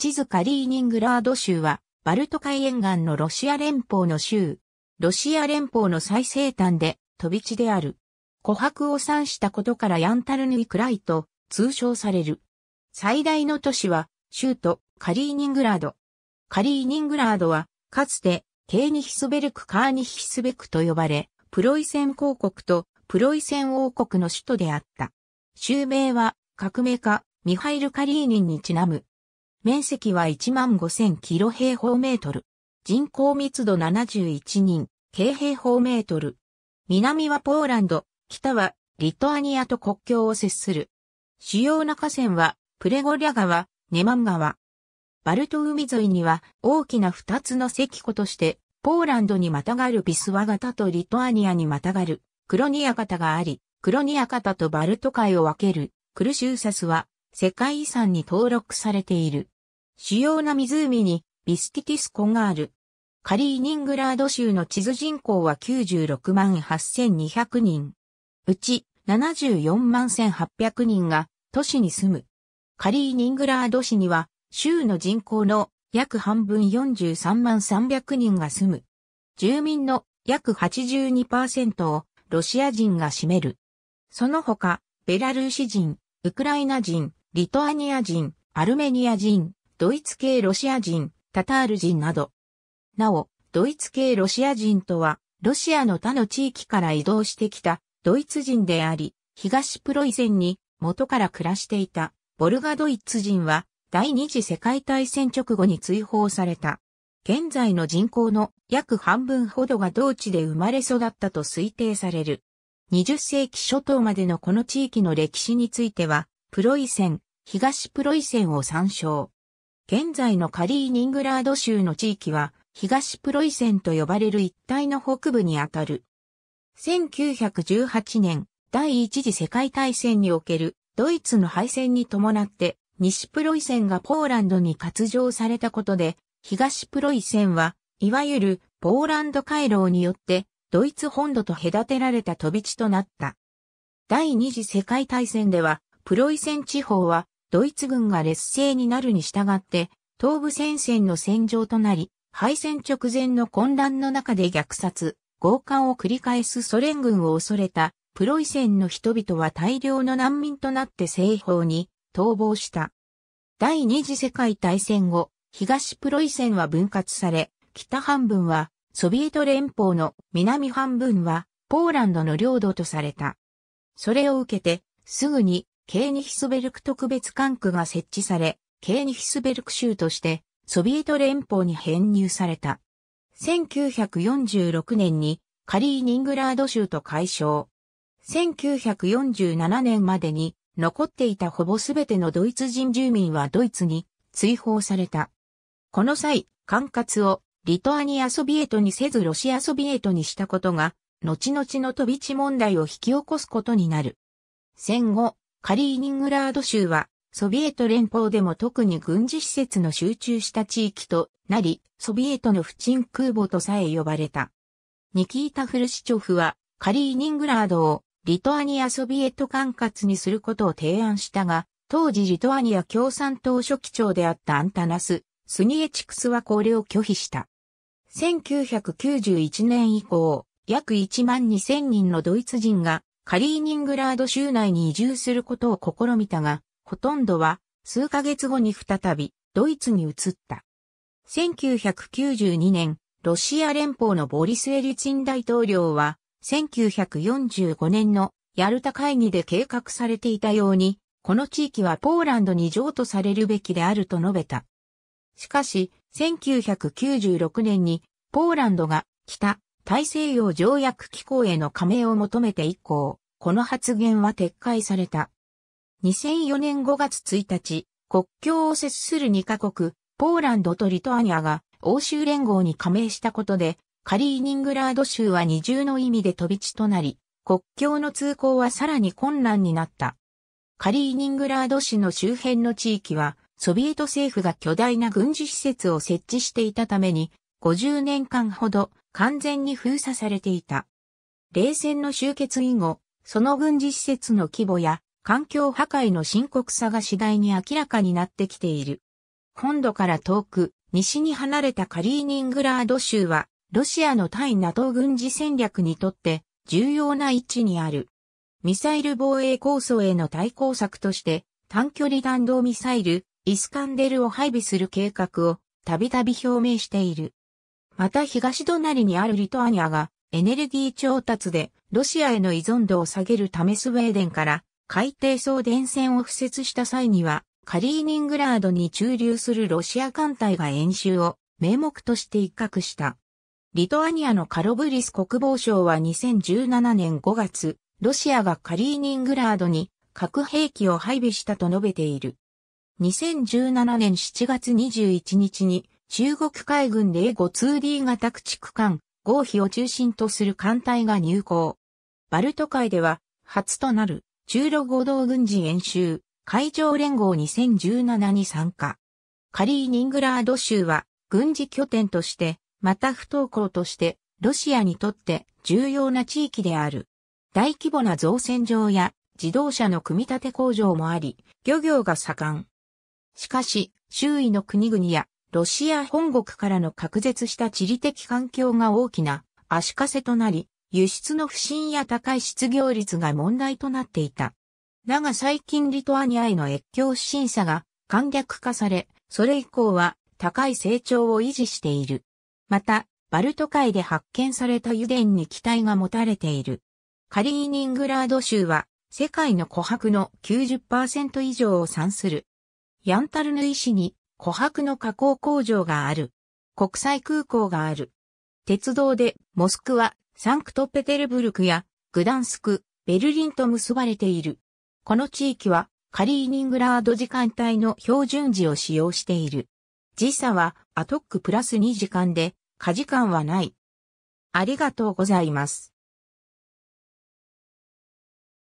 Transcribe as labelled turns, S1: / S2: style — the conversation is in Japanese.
S1: 地図カリーニングラード州は、バルト海沿岸のロシア連邦の州。ロシア連邦の最西端で、飛び地である。琥珀を産したことからヤンタルヌイクライと通称される。最大の都市は、州都カリーニングラード。カリーニングラードは、かつて、ケーニヒスベルク・カーニヒスベクと呼ばれ、プロイセン公国とプロイセン王国の首都であった。州名は、革命家、ミハイル・カリーニンにちなむ。面積は15,000キロ平方メートル。人口密度71人、京平方メートル。南はポーランド、北はリトアニアと国境を接する。主要な河川は、プレゴリャ川、ネマン川。バルト海沿いには大きな二つの石湖として、ポーランドにまたがるビスワ型とリトアニアにまたがるクロニア型があり、クロニア型とバルト海を分けるクルシューサスは世界遺産に登録されている。主要な湖にビスティティス湖がある。カリーニングラード州の地図人口は96万8200人。うち74万1800人が都市に住む。カリーニングラード市には州の人口の約半分43万300人が住む。住民の約82%をロシア人が占める。その他、ベラルーシ人、ウクライナ人、リトアニア人、アルメニア人、ドイツ系ロシア人、タタール人など。なお、ドイツ系ロシア人とは、ロシアの他の地域から移動してきたドイツ人であり、東プロイセンに元から暮らしていたボルガドイツ人は第二次世界大戦直後に追放された。現在の人口の約半分ほどが同地で生まれ育ったと推定される。20世紀初頭までのこの地域の歴史については、プロイセン、東プロイセンを参照。現在のカリーニングラード州の地域は、東プロイセンと呼ばれる一帯の北部にあたる。1918年、第一次世界大戦におけるドイツの敗戦に伴って、西プロイセンがポーランドに割譲されたことで、東プロイセンは、いわゆるポーランド回廊によって、ドイツ本土と隔てられた飛び地となった。第二次世界大戦では、プロイセン地方は、ドイツ軍が劣勢になるに従って、東部戦線の戦場となり、敗戦直前の混乱の中で虐殺、強姦を繰り返すソ連軍を恐れた、プロイセンの人々は大量の難民となって西方に逃亡した。第二次世界大戦後、東プロイセンは分割され、北半分はソビエト連邦の南半分はポーランドの領土とされた。それを受けて、すぐにケーニヒスベルク特別管区が設置され、ケーニヒスベルク州としてソビエト連邦に編入された。1946年にカリーニングラード州と解消。1947年までに残っていたほぼすべてのドイツ人住民はドイツに追放された。この際、管轄をリトアニアソビエトにせずロシアソビエトにしたことが、後々の飛び地問題を引き起こすことになる。戦後、カリーニングラード州は、ソビエト連邦でも特に軍事施設の集中した地域となり、ソビエトの不沈空母とさえ呼ばれた。ニキータ・フルシチョフは、カリーニングラードをリトアニアソビエト管轄にすることを提案したが、当時リトアニア共産党書記長であったアンタナス、スニエチクスはこれを拒否した。1991年以降、約1万2000人のドイツ人がカリーニングラード州内に移住することを試みたが、ほとんどは数ヶ月後に再びドイツに移った。1992年、ロシア連邦のボリス・エリツィン大統領は、1945年のヤルタ会議で計画されていたように、この地域はポーランドに譲渡されるべきであると述べた。しかし、1996年にポーランドが北大西洋条約機構への加盟を求めて以降、この発言は撤回された。2004年5月1日、国境を接する2カ国、ポーランドとリトアニアが欧州連合に加盟したことで、カリーニングラード州は二重の意味で飛び地となり、国境の通行はさらに困難になった。カリーニングラード市の周辺の地域は、ソビエト政府が巨大な軍事施設を設置していたために、50年間ほど完全に封鎖されていた。冷戦の終結以後、その軍事施設の規模や環境破壊の深刻さが次第に明らかになってきている。本土から遠く、西に離れたカリーニングラード州は、ロシアの対 NATO 軍事戦略にとって重要な位置にある。ミサイル防衛構想への対抗策として、短距離弾道ミサイル、イスカンデルを配備する計画をたびたび表明している。また東隣にあるリトアニアがエネルギー調達でロシアへの依存度を下げるためスウェーデンから海底送電線を敷設した際にはカリーニングラードに駐留するロシア艦隊が演習を名目として一角した。リトアニアのカロブリス国防省は2017年5月、ロシアがカリーニングラードに核兵器を配備したと述べている。2017年7月21日に中国海軍で A52D 型駆逐艦、合比を中心とする艦隊が入港。バルト海では、初となる、中ロ合同軍事演習、海上連合2017に参加。カリーニングラード州は、軍事拠点として、また不登校として、ロシアにとって重要な地域である。大規模な造船場や自動車の組み立て工場もあり、漁業が盛ん。しかし、周囲の国々やロシア本国からの隔絶した地理的環境が大きな足かせとなり、輸出の不振や高い失業率が問題となっていた。だが最近リトアニアへの越境不審査が簡略化され、それ以降は高い成長を維持している。また、バルト海で発見された油田に期待が持たれている。カリーニングラード州は世界の琥珀の90%以上を産する。ヤンタルヌイ市に琥珀の加工工場がある。国際空港がある。鉄道でモスクワ、サンクトペテルブルクやグダンスク、ベルリンと結ばれている。この地域はカリーニングラード時間帯の標準時を使用している。時差はアトックプラス2時間で、過時間はない。ありがとうございます。